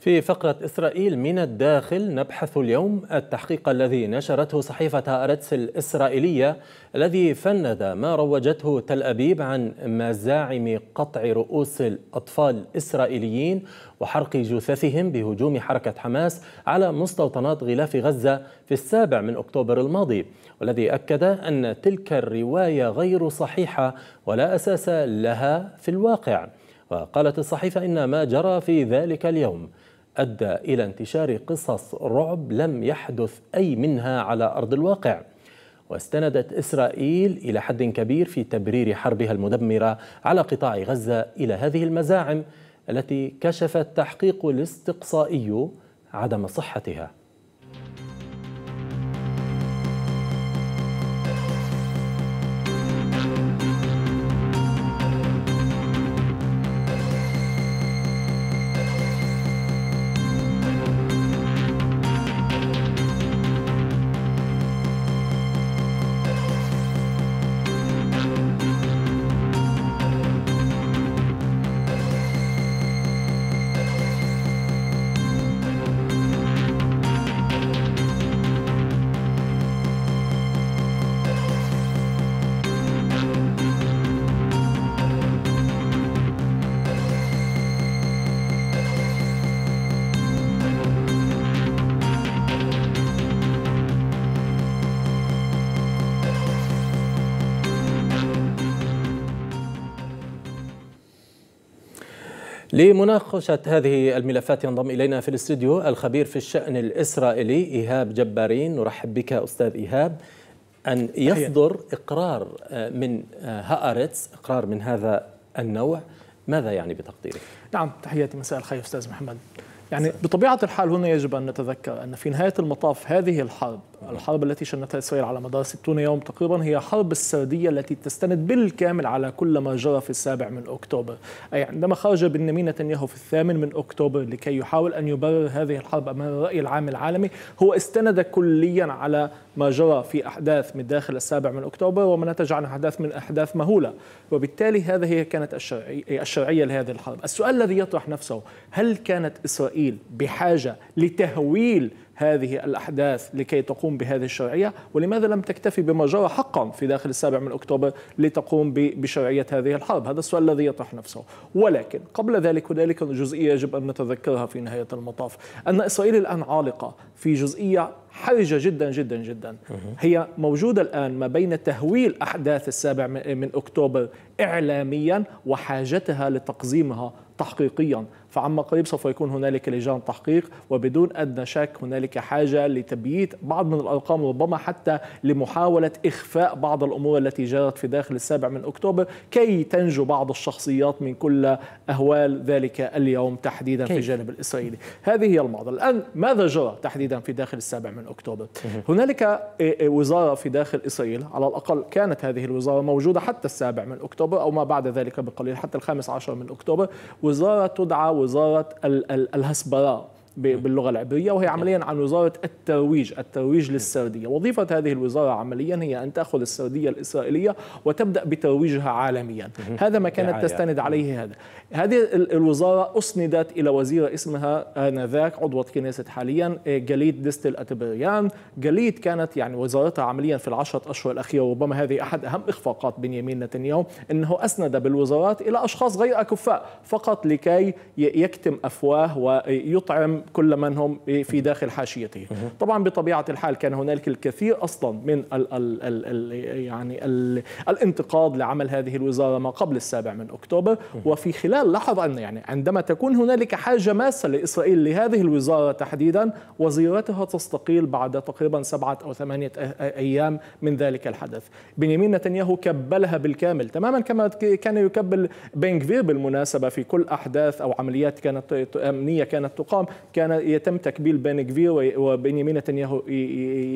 في فقرة إسرائيل من الداخل نبحث اليوم التحقيق الذي نشرته صحيفة أرتس الإسرائيلية الذي فند ما روجته تل أبيب عن مزاعم قطع رؤوس الأطفال الإسرائيليين وحرق جثثهم بهجوم حركة حماس على مستوطنات غلاف غزة في السابع من أكتوبر الماضي والذي أكد أن تلك الرواية غير صحيحة ولا أساس لها في الواقع وقالت الصحيفة إن ما جرى في ذلك اليوم أدى إلى انتشار قصص رعب لم يحدث أي منها على أرض الواقع واستندت إسرائيل إلى حد كبير في تبرير حربها المدمرة على قطاع غزة إلى هذه المزاعم التي كشف التحقيق الاستقصائي عدم صحتها لمناقشة هذه الملفات ينضم إلينا في الاستديو الخبير في الشأن الإسرائيلي إيهاب جبارين نرحب بك أستاذ إيهاب أن يصدر إقرار آه، من آه، هأرتس إقرار من هذا النوع ماذا يعني بتقديرك؟ نعم تحياتي مساء الخير أستاذ محمد يعني بطبيعة الحال هنا يجب أن نتذكر أن في نهاية المطاف هذه الحرب الحرب التي شنتها إسرائيل على مدار 60 يوم تقريبا هي حرب السردية التي تستند بالكامل على كل ما جرى في السابع من أكتوبر أي عندما خرج بنيامين نتنياهو في الثامن من أكتوبر لكي يحاول أن يبرر هذه الحرب أمام الرأي العام العالمي هو استند كليا على ما جرى في أحداث من داخل السابع من أكتوبر وما نتج عن أحداث من أحداث مهولة وبالتالي هذا هي كانت الشرعية, الشرعية لهذه الحرب السؤال الذي يطرح نفسه هل كانت إسرائيل بحاجة لتهويل هذه الأحداث لكي تقوم بهذه الشرعية ولماذا لم تكتفي بما جرى حقا في داخل السابع من أكتوبر لتقوم بشرعية هذه الحرب هذا السؤال الذي يطرح نفسه ولكن قبل ذلك هنالك جزئية يجب أن نتذكرها في نهاية المطاف أن إسرائيل الآن عالقة في جزئية حرجة جدا جدا جدا هي موجودة الآن ما بين تهويل أحداث السابع من أكتوبر إعلاميا وحاجتها لتقزيمها تحقيقيا فعما قريب سوف يكون هنالك لجان تحقيق وبدون أدنى شك هنالك حاجة لتبييت بعض من الأرقام ربما حتى لمحاولة إخفاء بعض الأمور التي جرت في داخل السابع من أكتوبر كي تنجو بعض الشخصيات من كل أهوال ذلك اليوم تحديدا كيف. في الجانب الإسرائيلي هذه هي المعضلة الآن ماذا جرى تحديدا في داخل السابع من أكتوبر هنالك وزارة في داخل إسرائيل على الأقل كانت هذه الوزارة موجودة حتى السابع من أكتوبر أو ما بعد ذلك بقليل حتى الخامس عشر من أكتوبر وزارة تدعى وزاره الهسبراء باللغة العبرية وهي عمليا عن وزارة الترويج الترويج للسردية وظيفة هذه الوزارة عمليا هي أن تأخذ السردية الإسرائيلية وتبدأ بترويجها عالميا هذا ما كانت تستند عليه هذا هذه الوزارة أسندت إلى وزيرة اسمها آنذاك عضوة كنيسة حاليا إيه، جليد ديستل أتبريان جليد كانت يعني وزارتها عمليا في العشرة أشهر الأخيرة ربما هذه أحد أهم إخفاقات بنيامين نتنياهو أنه أسند بالوزارات إلى أشخاص غير أكفاء فقط لكي يكتم أفواه ويطعم كل من هم في داخل حاشيته طبعا بطبيعة الحال كان هنالك الكثير أصلا من ال ال ال الـ يعني الـ الانتقاد لعمل هذه الوزارة ما قبل السابع من أكتوبر وفي خلال لحظة أن يعني عندما تكون هنالك حاجة ماسة لإسرائيل لهذه الوزارة تحديدا وزيرتها تستقيل بعد تقريبا سبعة أو ثمانية أيام من ذلك الحدث بنيامين نتنياهو كبلها بالكامل تماما كما كان يكبل بنكفير بالمناسبة في كل أحداث أو عمليات كانت أمنية كانت تقام كان يتم تكبيل وبين وبنيامين نتنياهو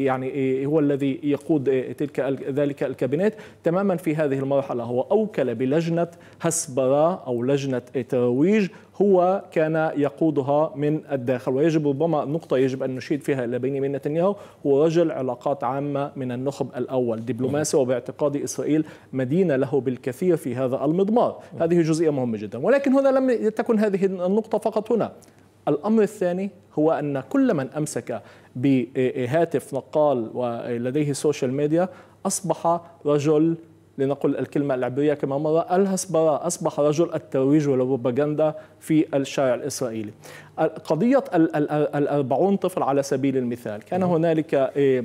يعني هو الذي يقود تلك ذلك الكابينت تماما في هذه المرحله هو اوكل بلجنه هسبره او لجنه ترويج هو كان يقودها من الداخل ويجب ربما نقطة يجب أن نشيد فيها لبيني بنيامين نتنياهو هو رجل علاقات عامة من النخب الأول دبلوماسي وباعتقاد إسرائيل مدينة له بالكثير في هذا المضمار هذه جزئية مهمة جدا ولكن هنا لم تكن هذه النقطة فقط هنا الأمر الثاني هو أن كل من أمسك بهاتف نقال ولديه سوشيال ميديا أصبح رجل لنقل الكلمة العبرية كما مرة الهسبراء أصبح رجل الترويج والبروباغندا في الشارع الإسرائيلي قضية الأربعون طفل على سبيل المثال كان هنالك إيه،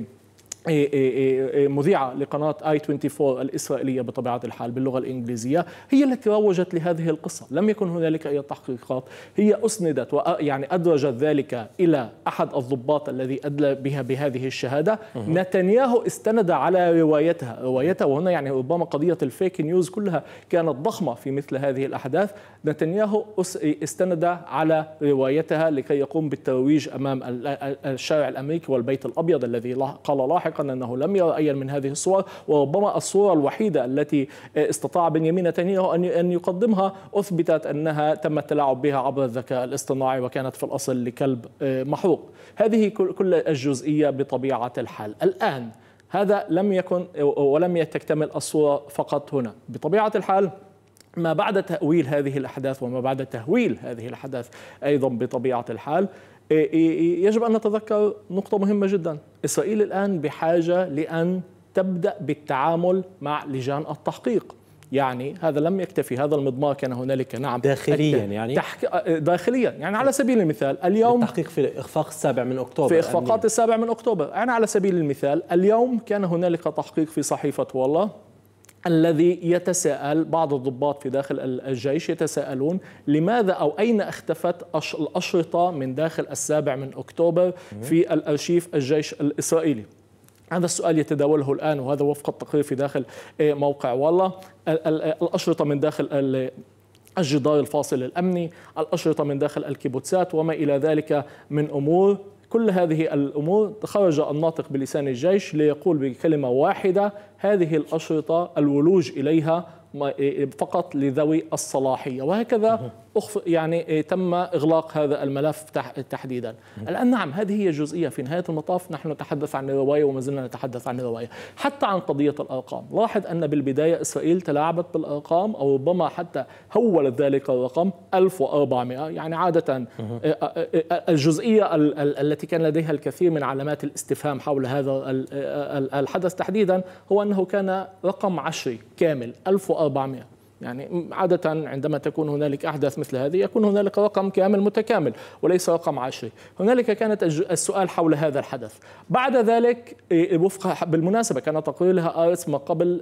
إيه، إيه، إيه، مذيعة لقناة آي 24 الإسرائيلية بطبيعة الحال باللغة الإنجليزية هي التي روجت لهذه القصة لم يكن هنالك أي تحقيقات هي أسندت يعني أدرجت ذلك إلى أحد الضباط الذي أدلى بها بهذه الشهادة نتنياهو استند على روايتها روايتها وهنا يعني ربما قضية الفيك نيوز كلها كانت ضخمة في مثل هذه الأحداث نتنياهو استند على روايتها لكي يقوم بالترويج أمام الشارع الأمريكي والبيت الأبيض الذي قال لاحقا لاحقا أنه لم يرى أي من هذه الصور وربما الصورة الوحيدة التي استطاع بنيامين نتنياهو أن يقدمها أثبتت أنها تم التلاعب بها عبر الذكاء الاصطناعي وكانت في الأصل لكلب آه، محروق هذه كل الجزئية بطبيعة الحال الآن هذا لم يكن ولم تكتمل الصورة فقط هنا بطبيعة الحال ما بعد تأويل هذه الأحداث وما بعد تهويل هذه الأحداث أيضا بطبيعة الحال يجب أن نتذكر نقطة مهمة جدا إسرائيل الآن بحاجة لأن تبدأ بالتعامل مع لجان التحقيق يعني هذا لم يكتفي هذا المضمار كان هنالك نعم داخليا يعني تحك... آه، آه، داخليا يعني على سبيل المثال اليوم التحقيق في اخفاق السابع من اكتوبر في اخفاقات السابع من اكتوبر يعني على سبيل المثال اليوم كان هنالك تحقيق في صحيفه والله الذي يتساءل بعض الضباط في داخل الجيش يتساءلون لماذا او اين اختفت الاشرطه من داخل السابع من اكتوبر في الارشيف الجيش الاسرائيلي هذا السؤال يتداوله الان وهذا وفق التقرير في داخل آه، موقع والله الاشرطه من داخل الجدار الفاصل الامني الاشرطه من داخل الكيبوتسات وما الى ذلك من امور كل هذه الأمور خرج الناطق بلسان الجيش ليقول بكلمة واحدة هذه الأشرطة الولوج إليها فقط لذوي الصلاحية وهكذا يعني إيه، تم إغلاق هذا الملف تحديدا الآن نعم هذه هي جزئية في نهاية المطاف نحن نتحدث عن الرواية وما زلنا نتحدث عن الرواية حتى عن قضية الأرقام لاحظ أن بالبداية إسرائيل تلاعبت بالأرقام أو ربما حتى هولت ذلك الرقم 1400 يعني عادة إيه، إيه، الجزئية التي كان لديها الكثير من علامات الاستفهام حول هذا الحدث تحديدا هو أنه كان رقم عشري كامل 1400 يعني عادة عندما تكون هنالك أحداث مثل هذه يكون هنالك رقم كامل متكامل وليس رقم عشري هنالك كانت السؤال حول هذا الحدث بعد ذلك وفق بالمناسبة كان تقرير لها آرس ما قبل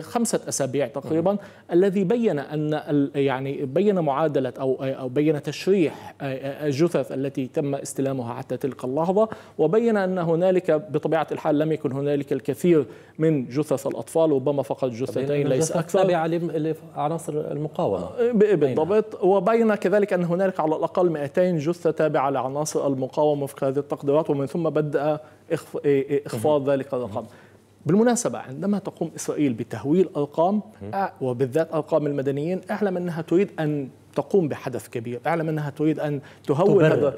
خمسة أسابيع تقريبا الذي بين أن يعني بين معادلة أو أو بين تشريح الجثث التي تم استلامها حتى تلك اللحظة وبين أن هنالك بطبيعة الحال لم يكن هنالك الكثير من جثث الأطفال ربما فقط جثتين ليس أكثر عناصر المقاومه آه، بالضبط وبين كذلك ان هنالك على الاقل 200 جثه تابعه لعناصر المقاومه في هذه التقديرات ومن ثم بدا اخفاض ذلك الرقم بالمناسبة عندما تقوم إسرائيل بتهويل أرقام وبالذات أرقام المدنيين اعلم أنها تريد أن تقوم بحدث كبير اعلم أنها تريد أن تهول هذا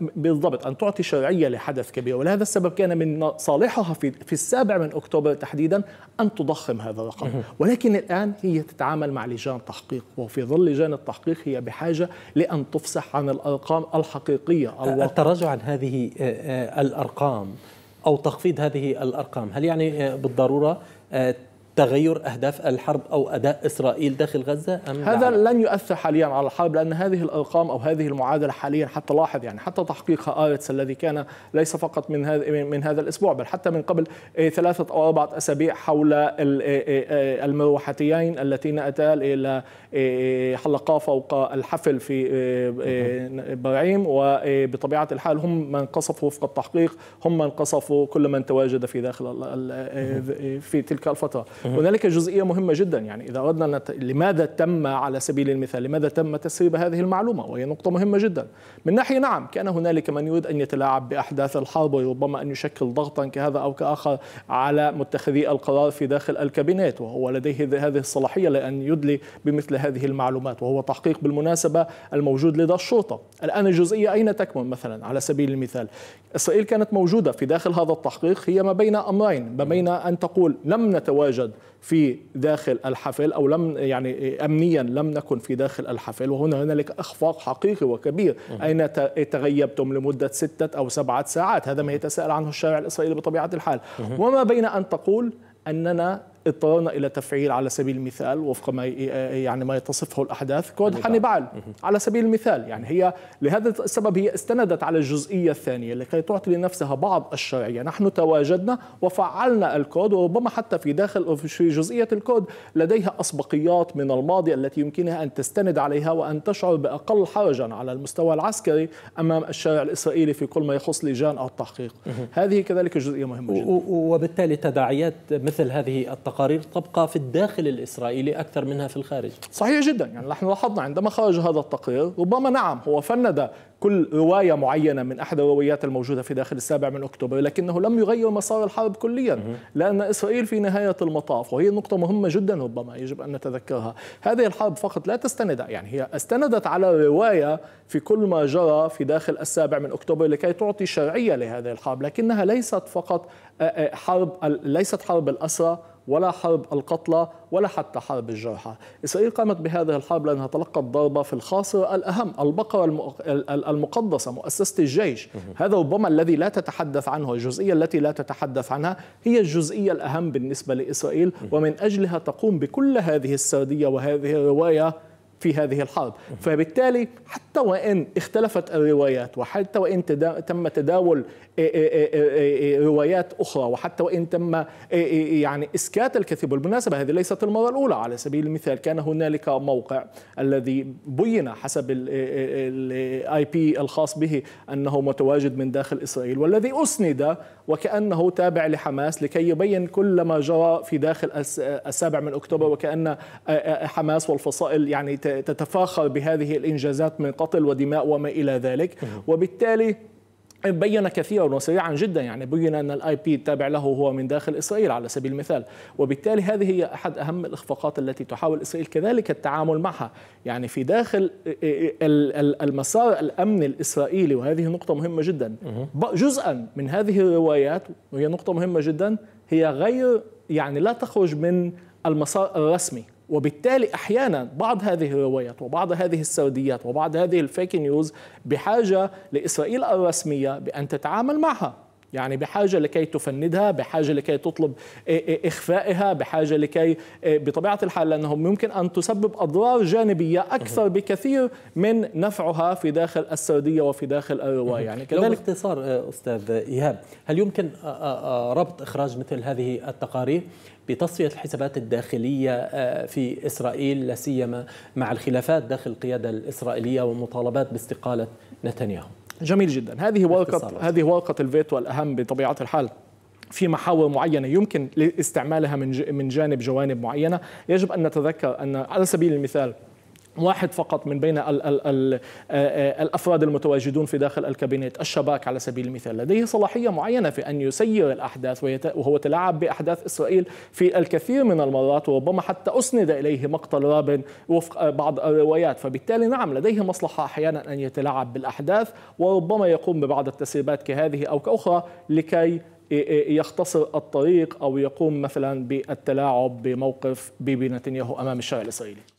بالضبط أن تعطي شرعية لحدث كبير ولهذا السبب كان من صالحها في, في السابع من أكتوبر تحديدا أن تضخم هذا الرقم ولكن الآن هي تتعامل مع لجان تحقيق وفي ظل لجان التحقيق هي بحاجة لأن تفصح عن الأرقام الحقيقية الواقع. التراجع عن هذه الأرقام أو تخفيض هذه الأرقام هل يعني بالضرورة تغير أهداف الحرب أو أداء إسرائيل داخل غزة أم هذا لا؟ لن يؤثر حاليا على الحرب لأن هذه الأرقام أو هذه المعادلة حاليا حتى لاحظ يعني حتى تحقيق آرتس آية الذي كان ليس فقط من هذا من هذا الأسبوع بل حتى من قبل ثلاثة أو أربعة أسابيع حول إيه، إيه، المروحتين اللتين أتى إلى حلقا فوق الحفل في برعيم وبطبيعة الحال هم من قصفوا وفق التحقيق هم من قصفوا كل من تواجد في داخل في تلك الفترة هنالك جزئيه مهمه جدا يعني اذا اردنا نت... لماذا تم على سبيل المثال لماذا تم تسريب هذه المعلومه وهي نقطه مهمه جدا من ناحيه نعم كان هنالك من يريد ان يتلاعب باحداث الحرب وربما ان يشكل ضغطا كهذا او كاخر على متخذي القرار في داخل الكابينات وهو لديه هذه الصلاحيه لان يدلي بمثل هذه المعلومات وهو تحقيق بالمناسبه الموجود لدى الشرطه الان الجزئيه اين تكمن مثلا على سبيل المثال اسرائيل كانت موجوده في داخل هذا التحقيق هي ما بين امرين ما بين ان تقول لم نتواجد في داخل الحفل او لم يعني امنيا لم نكن في داخل الحفل وهنا هنالك اخفاق حقيقي وكبير اين تغيبتم لمده سته او سبعه ساعات هذا ما يتساءل عنه الشارع الاسرائيلي بطبيعه الحال وما بين ان تقول اننا اضطررنا الى تفعيل على سبيل المثال وفق ما يعني ما يتصفه الاحداث كود حنبعل على سبيل المثال يعني هي لهذا السبب هي استندت على الجزئيه الثانيه لكي تعطي لنفسها بعض الشرعيه، نحن تواجدنا وفعلنا الكود وربما حتى في داخل في جزئيه الكود لديها اسبقيات من الماضي التي يمكنها ان تستند عليها وان تشعر باقل حرجا على المستوى العسكري امام الشارع الاسرائيلي في كل ما يخص لجان التحقيق. هذه كذلك جزئيه مهمه جدا. وبالتالي تداعيات مثل هذه التقارير التقارير تبقى في الداخل الإسرائيلي أكثر منها في الخارج صحيح جدا يعني نحن لاحظنا عندما خرج هذا التقرير ربما نعم هو فند كل رواية معينة من أحد الروايات الموجودة في داخل السابع من أكتوبر لكنه لم يغير مسار الحرب كليا لأن إسرائيل في نهاية المطاف وهي نقطة مهمة جدا ربما يجب أن نتذكرها هذه الحرب فقط لا تستند يعني هي استندت على رواية في كل ما جرى في داخل السابع من أكتوبر لكي تعطي شرعية لهذه الحرب لكنها ليست فقط حرب ليست حرب الأسرى ولا حرب القتلى ولا حتى حرب الجرحى إسرائيل قامت بهذه الحرب لأنها تلقت ضربة في الخاصرة الأهم البقرة المقدسة مؤسسة الجيش هذا ربما الذي لا تتحدث عنه الجزئية التي لا تتحدث عنها هي الجزئية الأهم بالنسبة لإسرائيل ومن أجلها تقوم بكل هذه السردية وهذه الرواية في هذه الحرب فبالتالي حتى وإن اختلفت الروايات وحتى وإن تم تداول روايات أخرى وحتى وإن تم يعني إسكات الكثير بالمناسبة هذه ليست المرة الأولى على سبيل المثال كان هنالك موقع الذي بين حسب الاي بي الخاص به أنه متواجد من داخل إسرائيل والذي أسند وكأنه تابع لحماس لكي يبين كل ما جرى في داخل السابع من أكتوبر وكأن حماس والفصائل يعني تتفاخر بهذه الإنجازات من قتل ودماء وما إلى ذلك وبالتالي بين كثيرا وسريعا جدا يعني بين ان الاي بي التابع له هو من داخل اسرائيل على سبيل المثال وبالتالي هذه هي احد اهم الاخفاقات التي تحاول اسرائيل كذلك التعامل معها يعني في داخل المسار الامني الاسرائيلي وهذه نقطه مهمه جدا جزءا من هذه الروايات وهي نقطه مهمه جدا هي غير يعني لا تخرج من المسار الرسمي وبالتالي احيانا بعض هذه الروايات وبعض هذه السرديات وبعض هذه الفيك نيوز بحاجه لاسرائيل الرسميه بان تتعامل معها يعني بحاجة لكي تفندها بحاجة لكي تطلب إخفائها بحاجة لكي بطبيعة الحال لأنهم ممكن أن تسبب أضرار جانبية أكثر بكثير من نفعها في داخل السردية وفي داخل الرواية يعني كذلك لو باختصار أستاذ إيهاب هل يمكن ربط إخراج مثل هذه التقارير بتصفية الحسابات الداخلية في إسرائيل لا سيما مع الخلافات داخل القيادة الإسرائيلية ومطالبات باستقالة نتنياهو جميل جدا هذه ورقة هذه ورقة الفيتو الأهم بطبيعة الحال في محاور معينة يمكن استعمالها من من جانب جوانب معينة يجب أن نتذكر أن على سبيل المثال واحد فقط من بين ال ال الـ الافراد المتواجدون في داخل الكابينت الشباك على سبيل المثال لديه صلاحيه معينه في ان يسير الاحداث وهو تلاعب باحداث اسرائيل في الكثير من المرات وربما حتى اسند اليه مقتل رابن وفق بعض الروايات فبالتالي نعم لديه مصلحه احيانا ان يتلاعب بالاحداث وربما يقوم ببعض التسريبات كهذه او كاخرى لكي يختصر الطريق او يقوم مثلا بالتلاعب بموقف بيبي نتنياهو امام الشارع الاسرائيلي